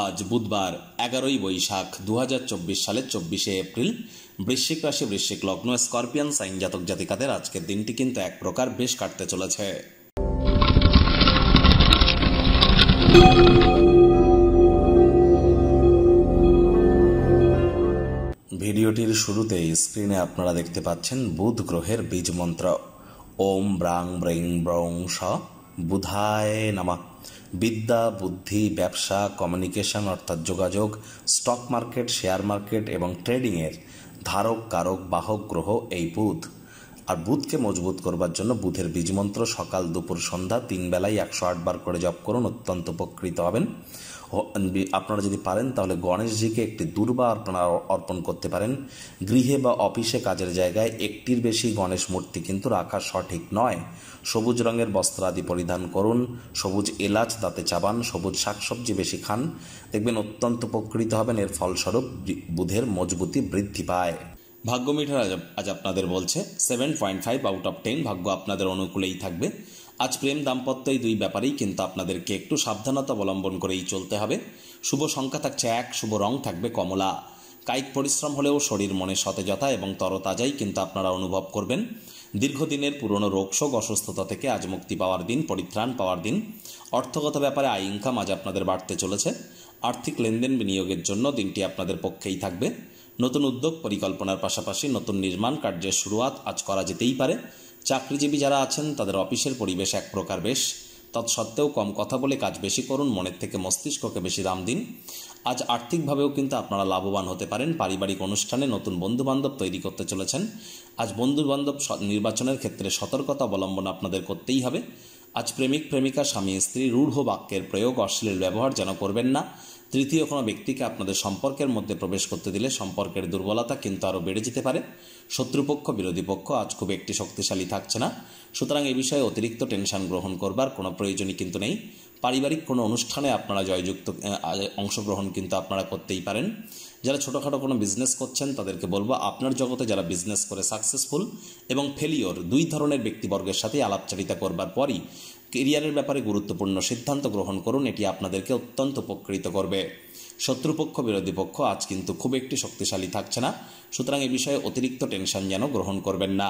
আজ বুধবার এগারোই বৈশাখ দু সালের চব্বিশে এপ্রিল বৃশ্চিক রাশি বৃশ্চিক লগ্ন স্করপিয়ান সাইন জাতক জাতিকাদের আজকের দিনটি কিন্তু এক প্রকার বেশ কাটতে চলেছে ভিডিওটির শুরুতে স্ক্রিনে আপনারা দেখতে পাচ্ছেন বুধ গ্রহের বীজ মন্ত্র ওম ব্রাং ব্রেং ব্রং স বুধায় নামা বিদ্যা বুদ্ধি ব্যবসা কমিউনিকেশন অর্থাৎ যোগাযোগ স্টক মার্কেট শেয়ার মার্কেট এবং ট্রেডিংয়ের ধারক কারক বাহক গ্রহ এই বুধ আর বুধকে মজবুত করবার জন্য বুধের বীজমন্ত্র সকাল দুপুর সন্ধ্যা তিন বেলায় একশো আট বার করে জপ করুন অত্যন্ত উপকৃত হবেন আপনারা যদি পারেন তাহলে গণেশজিকে একটি দুর্বা আপনারা অর্পণ করতে পারেন গৃহে বা অফিসে কাজের জায়গায় একটির বেশি গণেশ মূর্তি কিন্তু রাখা সঠিক নয় সবুজ রঙের বস্ত্র আদি পরিধান করুন সবুজ এলাচ দাঁতে চাবান সবুজ শাকসবজি বেশি খান দেখবেন অত্যন্ত উপকৃত হবেন এর ফলস্বরূপ বুধের মজবুতি বৃদ্ধি পায় ভাগ্য মিটার আজ আপনাদের বলছে seven point five out of ten ভাগ্য আপনাদের অনুকূলেই থাকবে আজ প্রেম দাম্পত্য এই দুই ব্যাপারেই কিন্তু আপনাদেরকে একটু সাবধানতা অবলম্বন করেই চলতে হবে শুভ সংখ্যা থাকছে এক শুভ রং থাকবে কমলা কায়িক পরিশ্রম হলেও শরীর মনে সতেজতা এবং তরতাজাই কিন্তু আপনারা অনুভব করবেন দীর্ঘদিনের পুরনো রোগশোক অসুস্থতা থেকে আজ মুক্তি পাওয়ার দিন পরিত্রাণ পাওয়ার দিন অর্থগত ব্যাপারে আয় ইনকাম আজ আপনাদের বাড়তে চলেছে আর্থিক লেনদেন বিনিয়োগের জন্য দিনটি আপনাদের পক্ষেই থাকবে নতুন উদ্যোগ পরিকল্পনার পাশাপাশি নতুন নির্মাণ কার্যের শুরুয়াত আজ করা যেতেই পারে চাকরিজীবী যারা আছেন তাদের অফিসের পরিবেশ এক প্রকার বেশ তৎসত্ত্বেও কম কথা বলে কাজ বেশি করুন মনের থেকে মস্তিষ্ককে বেশি দাম দিন আজ আর্থিকভাবেও কিন্তু আপনারা লাভবান হতে পারেন পারিবারিক অনুষ্ঠানে নতুন বন্ধুবান্ধব তৈরি করতে চলেছেন আজ বন্ধুবান্ধব নির্বাচনের ক্ষেত্রে সতর্কতা অবলম্বন আপনাদের করতেই হবে আজ প্রেমিক প্রেমিকা স্বামী স্ত্রী রূঢ় বাক্যের প্রয়োগ অশ্লীল ব্যবহার যেন করবেন না তৃতীয় কোনো ব্যক্তিকে আপনাদের সম্পর্কের মধ্যে প্রবেশ করতে দিলে সম্পর্কের দুর্বলতা কিন্তু আরও বেড়ে যেতে পারে শত্রুপক্ষ বিরোধী পক্ষ আজ খুব একটি শক্তিশালী থাকছে না সুতরাং এ বিষয়ে অতিরিক্ত টেনশন গ্রহণ করবার কোনো প্রয়োজনই কিন্তু নেই পারিবারিক কোনো অনুষ্ঠানে আপনারা জয়যুক্ত অংশগ্রহণ কিন্তু আপনারা করতেই পারেন যারা ছোটোখাটো কোনো বিজনেস করছেন তাদেরকে বলবো আপনার জগতে যারা বিজনেস করে সাকসেসফুল এবং ফেলিওর দুই ধরনের ব্যক্তিবর্গের সাথে আলাপচারিতা করবার পরই কেরিয়ারের ব্যাপারে গুরুত্বপূর্ণ সিদ্ধান্ত গ্রহণ করুন এটি আপনাদেরকে অত্যন্ত উপকৃত করবে শত্রুপক্ষ বিরোধী পক্ষ আজ কিন্তু খুব একটি শক্তিশালী থাকছে না সুতরাং এ বিষয়ে অতিরিক্ত টেনশন যেন গ্রহণ করবেন না